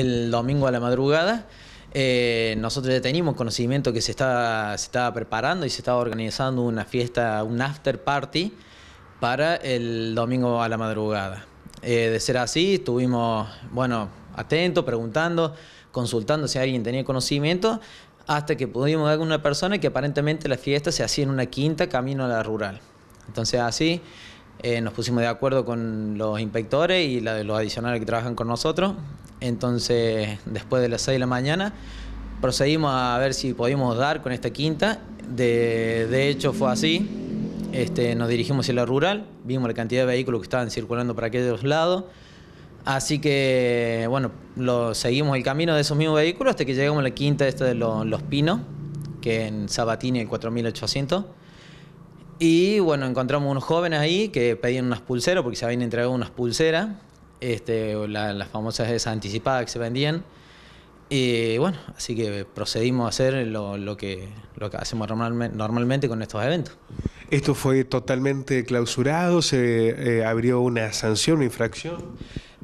El domingo a la madrugada eh, nosotros ya teníamos conocimiento que se estaba, preparando y se estaba organizando una fiesta, un after party para el domingo a la madrugada. Eh, de ser así, estuvimos, bueno, atentos, preguntando, consultando si alguien tenía conocimiento, hasta que pudimos dar con una persona que aparentemente la fiesta se hacía en una quinta camino a la rural. Entonces así eh, nos pusimos de acuerdo con los inspectores y los adicionales que trabajan con nosotros entonces, después de las 6 de la mañana, procedimos a ver si podíamos dar con esta quinta. De, hecho, fue así. Este, nos dirigimos hacia la rural, vimos la cantidad de vehículos que estaban circulando para aquellos lados. Así que, bueno, lo, seguimos el camino de esos mismos vehículos hasta que llegamos a la quinta esta de los, Pinos, que en Sabatini el 4800. Y bueno, encontramos unos jóvenes ahí que pedían unas pulseras porque se habían entregado unas pulseras este, las famosas esas anticipadas que se vendían. Y bueno, así que procedimos a hacer lo, lo que, lo que hacemos normalmente, normalmente con estos eventos. ¿Esto fue totalmente clausurado? ¿Se eh, abrió una sanción, una infracción?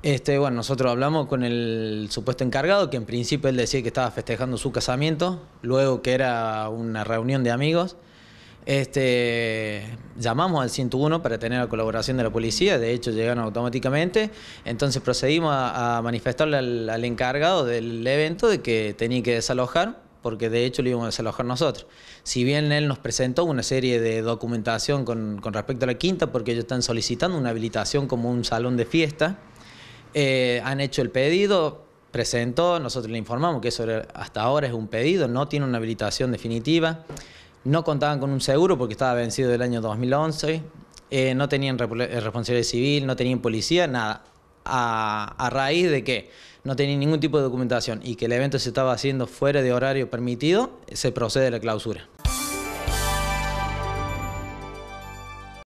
Este, bueno, nosotros hablamos con el supuesto encargado, que en principio él decía que estaba festejando su casamiento, luego que era una reunión de amigos. Este, llamamos al 101 para tener la colaboración de la policía, de hecho llegaron automáticamente, entonces procedimos a, manifestarle al, encargado del evento de que tenía que desalojar porque de hecho lo íbamos a desalojar nosotros. Si bien él nos presentó una serie de documentación con, respecto a la quinta, porque ellos están solicitando una habilitación como un salón de fiesta, eh, han hecho el pedido, presentó, nosotros le informamos que eso hasta ahora es un pedido, no tiene una habilitación definitiva no contaban con un seguro porque estaba vencido del año 2011, eh, no tenían eh, responsabilidad civil, no tenían policía, nada. A, a, raíz de que no tenían ningún tipo de documentación y que el evento se estaba haciendo fuera de horario permitido, se procede a la clausura.